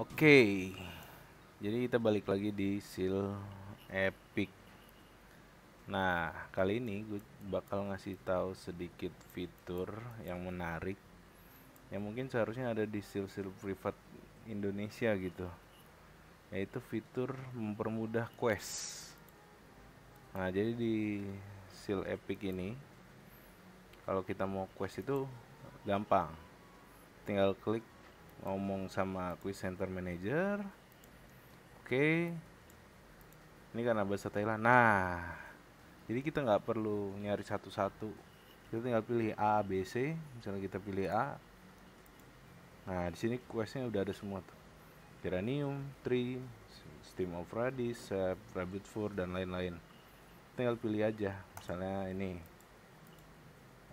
Oke. Okay. Jadi kita balik lagi di Seal Epic. Nah, kali ini gue bakal ngasih tahu sedikit fitur yang menarik yang mungkin seharusnya ada di seal-seal privat Indonesia gitu. Yaitu fitur mempermudah quest. Nah, jadi di Seal Epic ini kalau kita mau quest itu gampang. Tinggal klik ngomong sama quiz center manager oke okay. ini karena bahasa Thailand nah jadi kita nggak perlu nyari satu-satu kita tinggal pilih A B C misalnya kita pilih A nah di sini questnya udah ada semua tuh Geranium, Tree, Steam of Radis, Rabbit Fur dan lain-lain tinggal pilih aja misalnya ini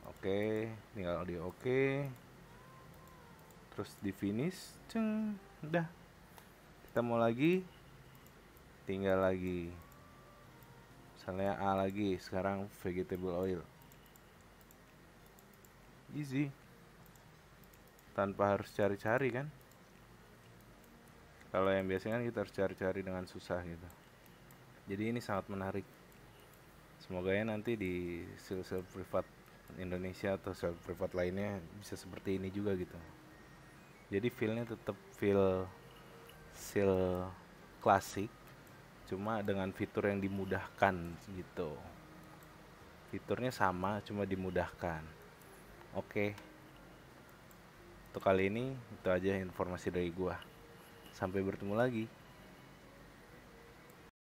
oke okay. tinggal di oke okay terus di finish ceng udah Kita mau lagi tinggal lagi misalnya A lagi sekarang vegetable oil easy tanpa harus cari-cari kan kalau yang biasanya kan kita harus cari-cari dengan susah gitu jadi ini sangat menarik semoga ya nanti di sel-sel privat Indonesia atau sel privat lainnya bisa seperti ini juga gitu jadi feelnya tetap feel seal klasik cuma dengan fitur yang dimudahkan gitu fiturnya sama cuma dimudahkan oke untuk kali ini itu aja informasi dari gua sampai bertemu lagi